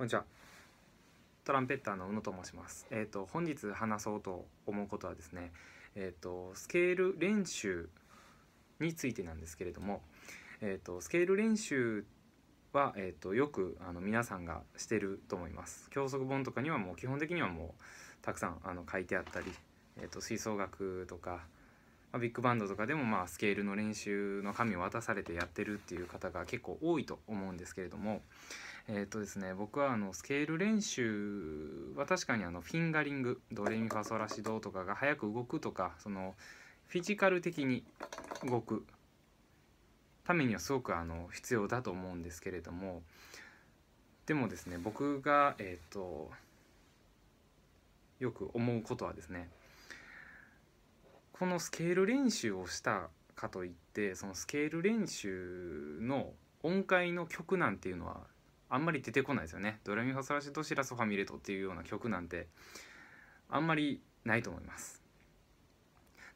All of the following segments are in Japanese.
こんにちは。トランペッターの宇野と申します。えっ、ー、と本日話そうと思うことはですね、えっ、ー、とスケール練習についてなんですけれども、えっ、ー、とスケール練習はえっ、とよくあの皆さんがしてると思います。教則本とかにはもう基本的にはもうたくさんあの書いてあったり、えっ、と吹奏楽とか。まあ、ビッグバンドとかでもまあスケールの練習の紙を渡されてやってるっていう方が結構多いと思うんですけれども、えっ、ー、とですね、僕はあのスケール練習は確かにあのフィンガリングドレミファソラシドとかが早く動くとかそのフィジカル的に動くためにはすごくあの必要だと思うんですけれどもでもですね僕がえっ、ー、とよく思うことはですねこのスケール練習をしたかといってそのスケール練習の音階の曲なんていうのはあんまり出てこないですよね「ドレミファソラシドシラソファミレト」っていうような曲なんてあんまりないと思います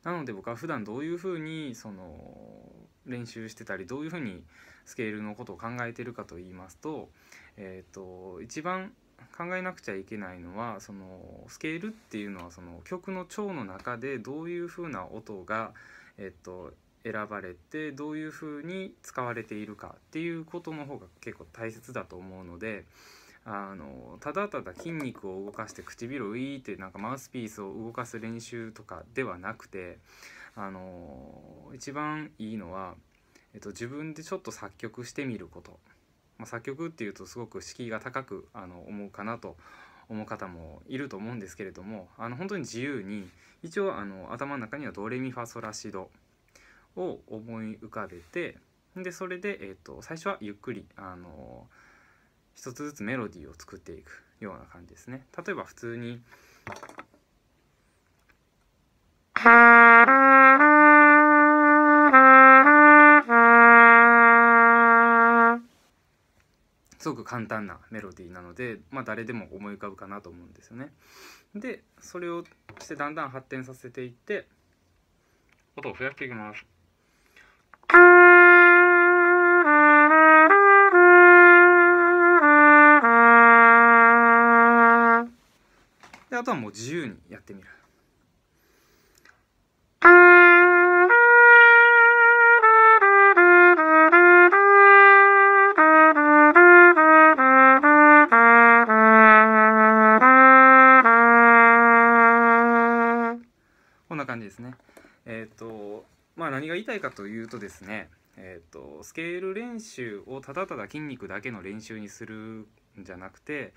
なので僕は普段どういうふうにその練習してたりどういうふうにスケールのことを考えてるかと言いますと,、えーと、一番考えなくちゃいけないのはそのスケールっていうのはその曲の調の中でどういうふうな音が、えーと選ばれてどういうふうに使われているかっていうことの方が結構大切だと思うのであのただただ筋肉を動かして唇をウィーってなんかマウスピースを動かす練習とかではなくてあの一番いいのは、えっと、自分でちょっと作曲してみること、まあ、作曲っていうとすごく敷居が高くあの思うかなと思う方もいると思うんですけれどもあの本当に自由に一応あの頭の中にはドレミファソラシドを思い浮かべてでそれで、えーと、最初はゆっくり、あのー、一つずつメロディーを作っていくような感じですね。例えば普通にすごく簡単なメロディーなので、まあ、誰でも思い浮かぶかなと思うんですよね。でそれをしてだんだん発展させていって音を増やしていきます。であとはもう自由にやってみる。こんな感じですね。えっ、ー、とまあ何が言いたいかというとですね、えっ、ー、とスケール練習をただただ筋肉だけの練習にするんじゃなくて、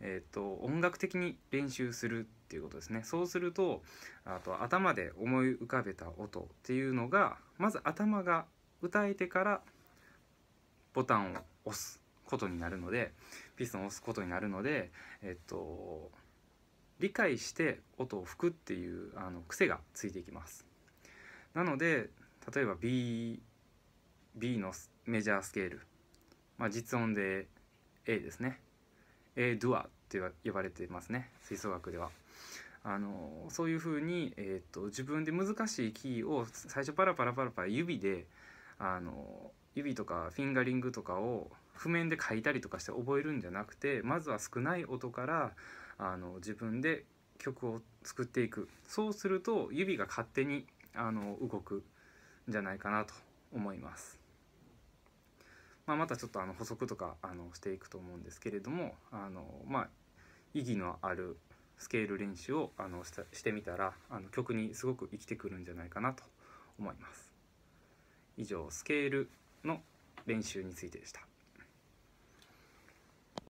えーと、音楽的に練習するっていうことですねそうするとあと頭で思い浮かべた音っていうのがまず頭が歌えてからボタンを押すことになるのでピストンを押すことになるのでえっ、ー、と理解して音を吹くっていうあの癖がついていきますなので例えば B, B のメジャースケール、まあ、実音で A ですねえー、ドゥアって呼ばれてますね吹奏楽では。あのそういうふうに、えーと、と自分で難しいキーを最初パラパラパラパラ指であの指とかフィンガリングとかを譜面で書いたりとかして覚えるんじゃなくてまずは少ない音からあの自分で曲を作っていくそうすると指が勝手にあの動くんじゃないかなと思います。まあ、またちょっとあの補足とかあのしていくと思うんですけれどもあの、まあ、意義のあるスケール練習をあのしたしてみたらあの曲にすごく生きてくるんじゃないかなと思います。以上スケールの練習についてでした。